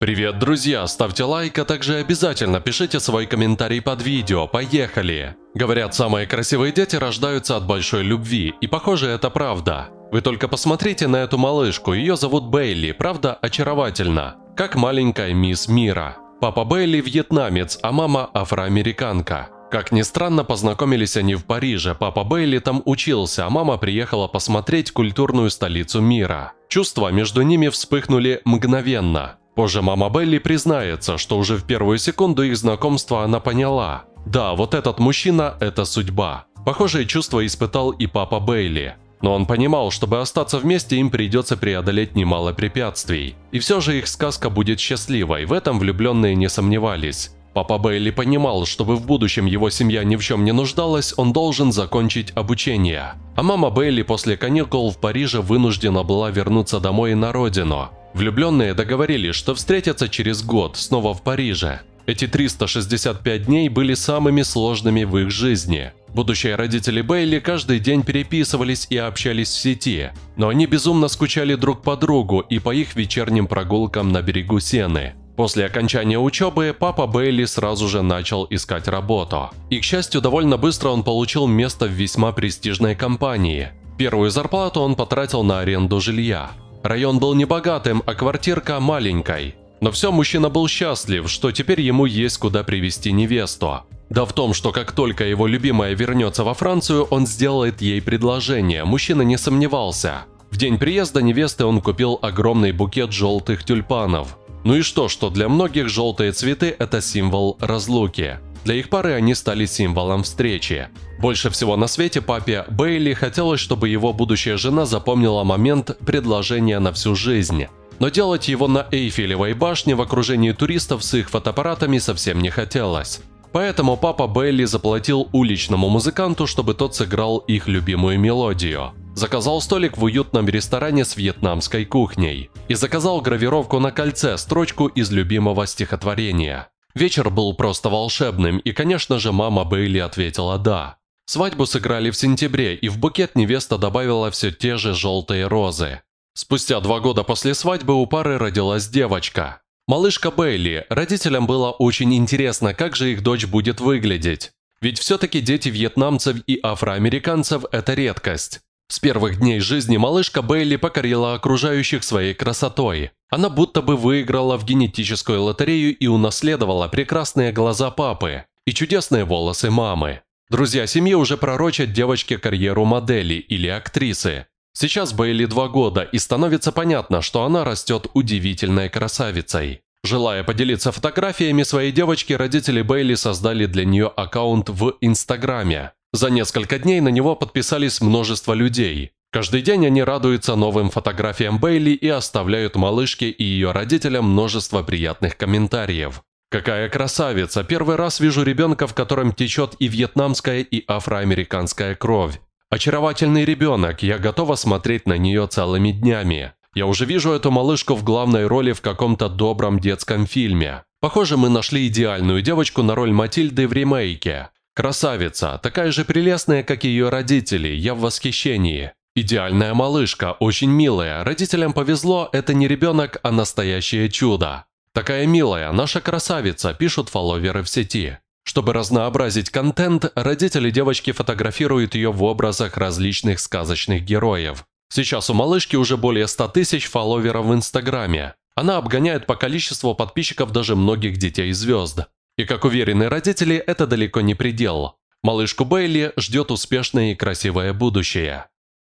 Привет, друзья! Ставьте лайк, а также обязательно пишите свой комментарий под видео. Поехали! Говорят, самые красивые дети рождаются от большой любви, и похоже, это правда. Вы только посмотрите на эту малышку, ее зовут Бейли, правда, очаровательно. Как маленькая мисс мира. Папа Бейли вьетнамец, а мама афроамериканка. Как ни странно, познакомились они в Париже, папа Бейли там учился, а мама приехала посмотреть культурную столицу мира. Чувства между ними вспыхнули мгновенно. Позже мама Белли признается, что уже в первую секунду их знакомства она поняла. Да, вот этот мужчина – это судьба. Похожее чувство испытал и папа Бейли. Но он понимал, чтобы остаться вместе, им придется преодолеть немало препятствий. И все же их сказка будет счастливой, в этом влюбленные не сомневались. Папа Бейли понимал, чтобы в будущем его семья ни в чем не нуждалась, он должен закончить обучение. А мама Бейли после каникул в Париже вынуждена была вернуться домой на родину. Влюбленные договорились, что встретятся через год, снова в Париже. Эти 365 дней были самыми сложными в их жизни. Будущие родители Бейли каждый день переписывались и общались в сети, но они безумно скучали друг по другу и по их вечерним прогулкам на берегу Сены. После окончания учебы папа Бейли сразу же начал искать работу. И, к счастью, довольно быстро он получил место в весьма престижной компании. Первую зарплату он потратил на аренду жилья. Район был небогатым, а квартирка маленькой. Но все мужчина был счастлив, что теперь ему есть куда привести невесту. Да в том, что как только его любимая вернется во Францию, он сделает ей предложение, мужчина не сомневался. В день приезда невесты он купил огромный букет желтых тюльпанов. Ну и что, что для многих желтые цветы – это символ разлуки. Для их пары они стали символом встречи. Больше всего на свете папе Бейли хотелось, чтобы его будущая жена запомнила момент предложения на всю жизнь. Но делать его на Эйфелевой башне в окружении туристов с их фотоаппаратами совсем не хотелось. Поэтому папа Бейли заплатил уличному музыканту, чтобы тот сыграл их любимую мелодию. Заказал столик в уютном ресторане с вьетнамской кухней. И заказал гравировку на кольце, строчку из любимого стихотворения. Вечер был просто волшебным, и, конечно же, мама Бейли ответила «да». Свадьбу сыграли в сентябре, и в букет невеста добавила все те же желтые розы. Спустя два года после свадьбы у пары родилась девочка. Малышка Бейли. Родителям было очень интересно, как же их дочь будет выглядеть. Ведь все-таки дети вьетнамцев и афроамериканцев – это редкость. С первых дней жизни малышка Бейли покорила окружающих своей красотой. Она будто бы выиграла в генетическую лотерею и унаследовала прекрасные глаза папы и чудесные волосы мамы. Друзья семьи уже пророчат девочке карьеру модели или актрисы. Сейчас Бейли два года, и становится понятно, что она растет удивительной красавицей. Желая поделиться фотографиями своей девочки, родители Бейли создали для нее аккаунт в Инстаграме. За несколько дней на него подписались множество людей. Каждый день они радуются новым фотографиям Бейли и оставляют малышке и ее родителям множество приятных комментариев. «Какая красавица! Первый раз вижу ребенка, в котором течет и вьетнамская, и афроамериканская кровь. Очаровательный ребенок, я готова смотреть на нее целыми днями. Я уже вижу эту малышку в главной роли в каком-то добром детском фильме. Похоже, мы нашли идеальную девочку на роль Матильды в ремейке. Красавица, такая же прелестная, как и ее родители, я в восхищении. Идеальная малышка, очень милая. Родителям повезло, это не ребенок, а настоящее чудо. Такая милая, наша красавица, пишут фолловеры в сети. Чтобы разнообразить контент, родители девочки фотографируют ее в образах различных сказочных героев. Сейчас у малышки уже более 100 тысяч фолловеров в Инстаграме. Она обгоняет по количеству подписчиков даже многих детей-звезд. И, как уверены родители, это далеко не предел. Малышку Бейли ждет успешное и красивое будущее.